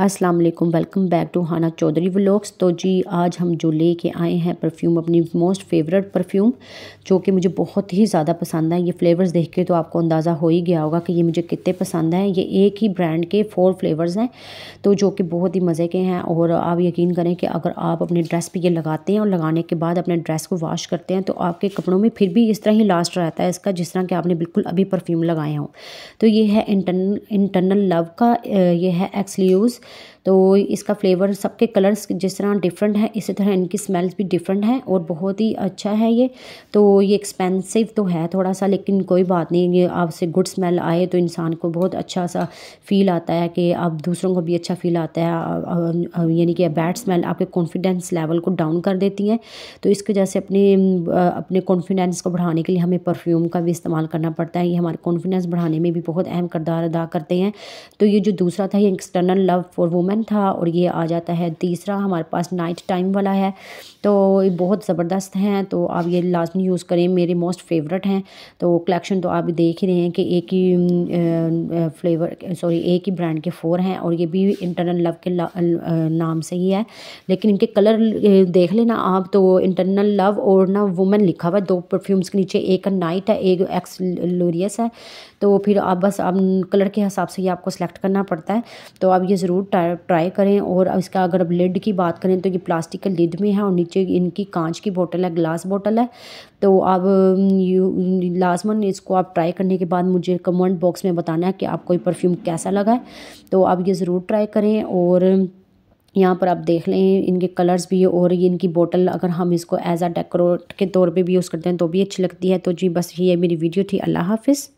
अस्सलाम वालेकुम welcome back to Hana Chaudhary vlogs तो जी आज हम जो ले के आए हैं परफ्यूम अपनी मोस्ट फेवरेट परफ्यूम जो कि मुझे बहुत ही ज़्यादा पसंद है ये फ्लेवर्स देख के तो आपको अंदाज़ा हो ही गया होगा कि ये मुझे कितने पसंद हैं ये एक ही ब्रांड के फोर फ्लेवर्स हैं तो जो कि बहुत ही मज़े के हैं और आप यकीन करें कि अगर आप अपने ड्रेस पर ये लगाते हैं और लगाने के बाद अपने ड्रेस को वॉश करते हैं तो आपके कपड़ों में फिर भी इस तरह ही लास्ट रहता है इसका जिस तरह कि आपने बिल्कुल अभी परफ्यूम लगाए हों तो ये है इंटरनल इंटरनल लव का ये है एक्सल्यूज़ तो इसका फ्लेवर सबके कलर्स जिस तरह डिफरेंट है इसी तरह इनकी स्मेल्स भी डिफरेंट हैं और बहुत ही अच्छा है ये तो ये एक्सपेंसिव तो है थोड़ा सा लेकिन कोई बात नहीं ये आपसे गुड स्मेल आए तो इंसान को बहुत अच्छा सा फील आता है कि आप दूसरों को भी अच्छा फील आता है यानी कि बैड स्मेल आपके कॉन्फिडेंस लेवल को डाउन कर देती है तो इसकी वजह से अपने अपने कॉन्फिडेंस को बढ़ाने के लिए हमें परफ्यूम का भी इस्तेमाल करना पड़ता है ये हमारे कॉन्फिडेंस बढ़ाने में भी बहुत अहम करदार अदा करते हैं तो ये जो दूसरा था ये एक्सटर्नल लव फॉर वुमेन था और ये आ जाता है तीसरा हमारे पास नाइट टाइम वाला है तो ये बहुत ज़बरदस्त हैं तो आप ये लाजमी यूज़ करें मेरे मोस्ट फेवरेट हैं तो कलेक्शन तो आप देख ही रहे हैं कि एक ही फ्लेवर सॉरी एक ही ब्रांड के फ़ोर हैं और ये भी इंटरनल लव के नाम से ही है लेकिन इनके कलर देख लेना आप तो इंटरनल लव और ना वुमेन लिखा हुआ है दो परफ्यूम्स के नीचे एक नाइट है एक एक्स लोरियस है तो फिर आप बस आप कलर के हिसाब से ही आपको सेलेक्ट करना पड़ता है तो आप ये ज़रूर ज़रूर ट्राई करें और इसका अगर अब लिड की बात करें तो ये प्लास्टिक का लिड में है और नीचे इनकी कांच की बोतल है ग्लास बोतल है तो आप लाजमन इसको आप ट्राई करने के बाद मुझे कमेंट बॉक्स में बताना है कि आपको ये परफ्यूम कैसा लगा है तो आप ये ज़रूर ट्राई करें और यहाँ पर आप देख लें इनके कलर्स भी और ये इनकी बोतल अगर हम इसको एज आ डेकोरेट के तौर पे भी यूज़ करते हैं तो भी अच्छी लगती है तो जी बस ये मेरी वीडियो थी अल्लाह हाफिज़